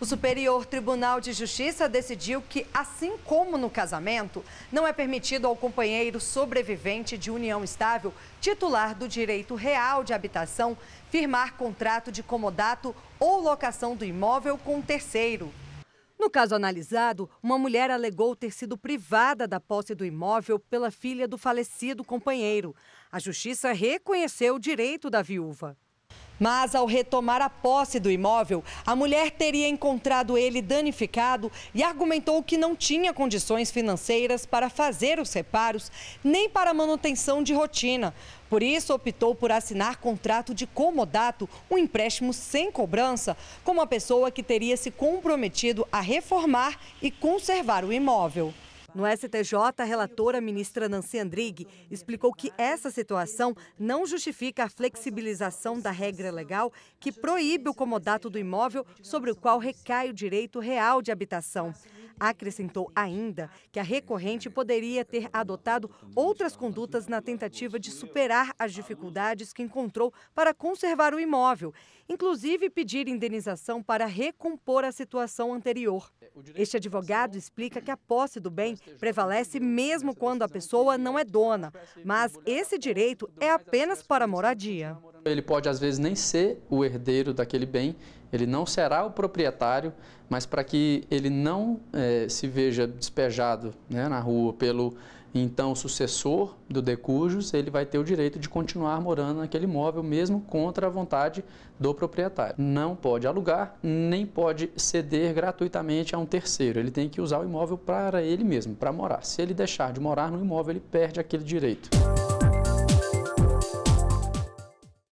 O Superior Tribunal de Justiça decidiu que, assim como no casamento, não é permitido ao companheiro sobrevivente de união estável, titular do direito real de habitação, firmar contrato de comodato ou locação do imóvel com terceiro. No caso analisado, uma mulher alegou ter sido privada da posse do imóvel pela filha do falecido companheiro. A justiça reconheceu o direito da viúva. Mas ao retomar a posse do imóvel, a mulher teria encontrado ele danificado e argumentou que não tinha condições financeiras para fazer os reparos nem para manutenção de rotina. Por isso, optou por assinar contrato de comodato, um empréstimo sem cobrança, com uma pessoa que teria se comprometido a reformar e conservar o imóvel. No STJ, a relatora ministra Nancy Andrighi explicou que essa situação não justifica a flexibilização da regra legal que proíbe o comodato do imóvel sobre o qual recai o direito real de habitação. Acrescentou ainda que a recorrente poderia ter adotado outras condutas na tentativa de superar as dificuldades que encontrou para conservar o imóvel, inclusive pedir indenização para recompor a situação anterior. Este advogado explica que a posse do bem prevalece mesmo quando a pessoa não é dona, mas esse direito é apenas para moradia. Ele pode, às vezes, nem ser o herdeiro daquele bem, ele não será o proprietário, mas para que ele não é, se veja despejado né, na rua pelo então sucessor do decujus, ele vai ter o direito de continuar morando naquele imóvel, mesmo contra a vontade do proprietário. Não pode alugar, nem pode ceder gratuitamente a um terceiro. Ele tem que usar o imóvel para ele mesmo, para morar. Se ele deixar de morar no imóvel, ele perde aquele direito.